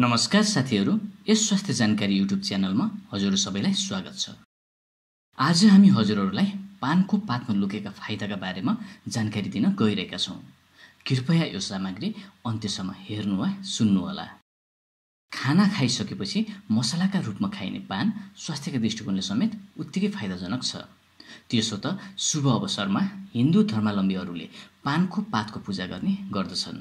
नमस्कार साथीहरू यस स्वास्थ्य जानकारी युट्युब च्यानलमा हजुर सबैलाई स्वागत छ आज हामी हजुरहरूलाई पानको पातमा लुकेका फाइदाका बारेमा जानकारी दिन गइरहेका छौँ कृपया यो सामग्री अन्त्यसम्म हेर्नु वा सुन्नुहोला खाना खाइसकेपछि मसलाका रूपमा खाइने पान स्वास्थ्यका दृष्टिकोणले समेत उत्तिकै फाइदाजनक छ त्यसो त शुभ अवसरमा हिन्दू धर्मावलम्बीहरूले पानको पातको पूजा गर्ने गर्दछन्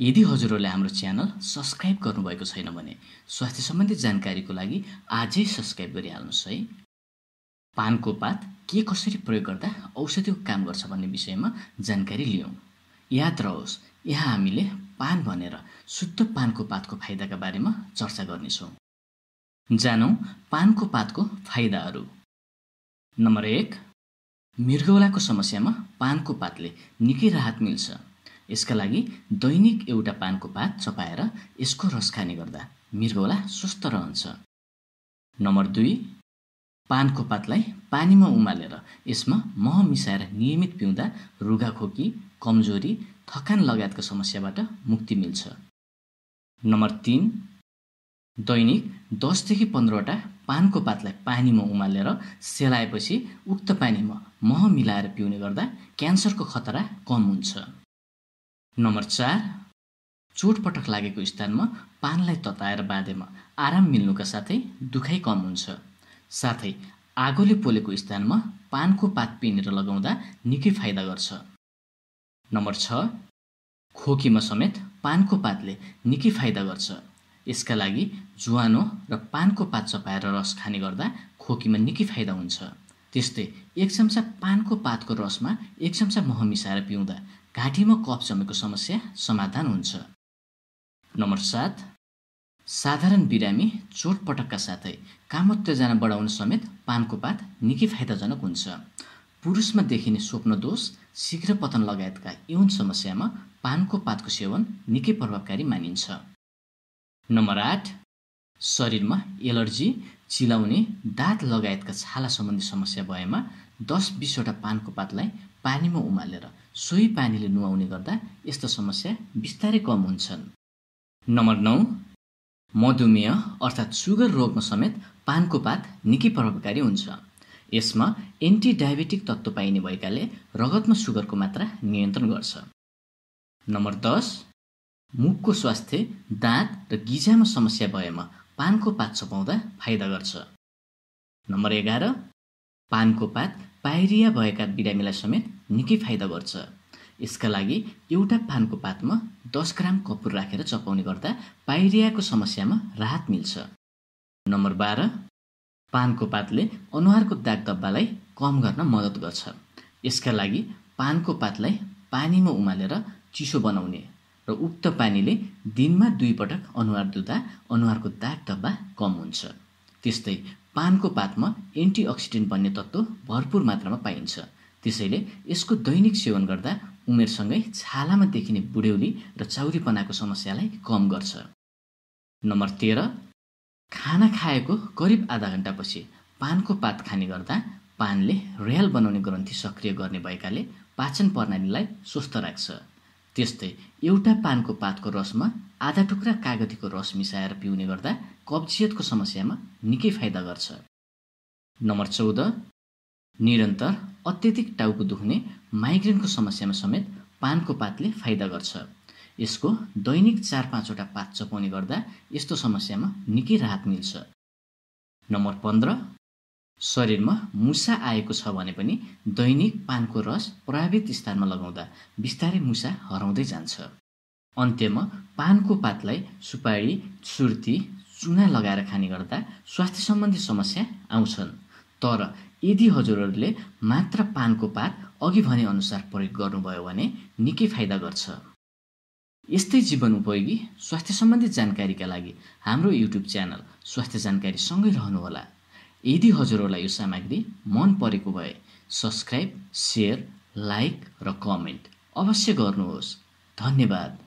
यदि हजुरहरूले हाम्रो च्यानल सब्सक्राइब गर्नुभएको छैन भने स्वास्थ्य सम्बन्धी जानकारीको लागि आजै सब्सक्राइब गरिहाल्नुहोस् है पानको पात के कसरी प्रयोग गर्दा औषधिको काम गर्छ भन्ने विषयमा जानकारी लियौँ याद रहोस् यहाँ हामीले पान भनेर शुद्ध पानको पातको फाइदाका बारेमा चर्चा गर्नेछौँ जानौँ पानको पातको फाइदाहरू नम्बर एक मृगौलाको समस्यामा पानको पातले निकै राहत मिल्छ यसका लागि दैनिक एउटा पानको पात चपाएर यसको रस खाने गर्दा मृगौला स्वस्थ रहन्छ नम्बर दुई पानको पातलाई पानीमा उमालेर यसमा मह मिसाएर नियमित पिउँदा रुगाखोकी कमजोरी थकान लगायतको समस्याबाट मुक्ति मिल्छ नम्बर तिन दैनिक दसदेखि पन्ध्रवटा पानको पातलाई पानीमा उमालेर सेलाएपछि उक्त पानीमा मह मिलाएर पिउने गर्दा क्यान्सरको खतरा कम हुन्छ नम्बर चार चोटपटक लागेको स्थानमा पानलाई तताएर बाँधेमा आराम मिल्नुका साथै दुखाइ कम हुन्छ साथै आगोले पोलेको स्थानमा पानको पात पिनेर लगाउँदा निकै फाइदा गर्छ नम्बर छ खोकीमा समेत पानको पातले निकै फाइदा गर्छ यसका लागि जुवानो र पानको पात चपाएर रस खाने गर्दा खोकीमा निकै फाइदा हुन्छ त्यस्तै एक चम्चा पानको पातको रसमा एक चम्चा मह मिसाएर पिउँदा घाँटीमा कफ जमेको समस्या समाधान हुन्छ नम्बर सात साधारण बिरामी चोटपटकका साथै कामोत्तेजना बढाउन समेत पानको पात निकै फाइदाजनक हुन्छ पुरुषमा देखिने स्वप्नदोष दोष शीघ्र पतन लगायतका यौन समस्यामा पानको पातको सेवन निकै प्रभावकारी मानिन्छ नम्बर आठ शरीरमा एलर्जी चिलाउने दाँत लगायतका छाला सम्बन्धी समस्या भएमा दस बिसवटा पानको पातलाई पानीमा उमालेर सोही पानीले नुहाउने गर्दा यस्तो समस्या बिस्तारै कम हुन्छन् नम्बर नौ मधुमेह अर्थात् सुगर रोगमा समेत पानको पात निकै प्रभावकारी हुन्छ यसमा एन्टी डायबेटिक तत्त्व पाइने भएकाले रगतमा सुगरको मात्रा नियन्त्रण गर्छ नम्बर दस मुखको स्वास्थ्य दाँत र गिजामा समस्या भएमा पानको पात छपाउँदा फाइदा गर्छ नम्बर एघार पानको पात पाइरिया भएका बिरामीलाई समेत निकै फाइदा गर्छ यसका लागि एउटा पानको पातमा दस ग्राम कपुर राखेर चपाउने गर्दा पाइरियाको समस्यामा राहत मिल्छ नम्बर बाह्र पानको पातले अनुहारको दाग धब्बालाई कम गर्न मद्दत गर्छ यसका लागि पानको पातलाई पानीमा उमालेर चिसो बनाउने र उक्त पानीले दिनमा दुईपटक अनुहार धुँदा अनुहारको दाग धब्बा कम हुन्छ त्यस्तै पानको पातमा एन्टिअक्सिडेन्ट बन्ने तत्त्व भरपूर मात्रामा पाइन्छ त्यसैले यसको दैनिक सेवन गर्दा उमेरसँगै छालामा देखिने बुढ्यौली र चाउरीपनाको समस्यालाई कम गर्छ नम्बर तेह्र खाना खाएको करिब आधा घन्टापछि पानको पात खाने गर्दा पानले रेल बनाउने ग्रन्थि सक्रिय गर्ने भएकाले पाचन प्रणालीलाई स्वस्थ राख्छ त्यस्तै एउटा पानको पातको रसमा आधा टुक्रा कागतीको रस मिसाएर पिउने गर्दा कब्जियतको समस्यामा निकै फाइदा गर्छ नम्बर चौध निरन्तर अत्यधिक टाउको दुख्ने माइग्रेनको समस्यामा समेत पानको पातले फाइदा गर्छ यसको दैनिक चार पाँचवटा पात चपाउने गर्दा यस्तो समस्यामा निकै राहत मिल्छ नम्बर पन्ध्र शरीरमा मुसा आएको छ भने पनि दैनिक पानको रस प्राविधिक स्थानमा लगाउँदा बिस्तारै मुसा हराउँदै जान्छ अन्त्यमा पानको पातलाई सुपारी सुर्ती चुना लगाएर खाने गर्दा स्वास्थ्य सम्बन्धी समस्या आउँछन् तर यदि हजुरहरूले मात्र पानको पात अघि भने अनुसार प्रयोग गर्नुभयो भने निकै फाइदा गर्छ यस्तै जीवन उपयोगी स्वास्थ्य सम्बन्धी जानकारीका लागि हाम्रो युट्युब च्यानल स्वास्थ्य जानकारी सँगै रहनुहोला यदि हजुरहरूलाई यो सामग्री मन परेको भए सब्सक्राइब सेयर लाइक र कमेन्ट अवश्य गर्नुहोस् धन्यवाद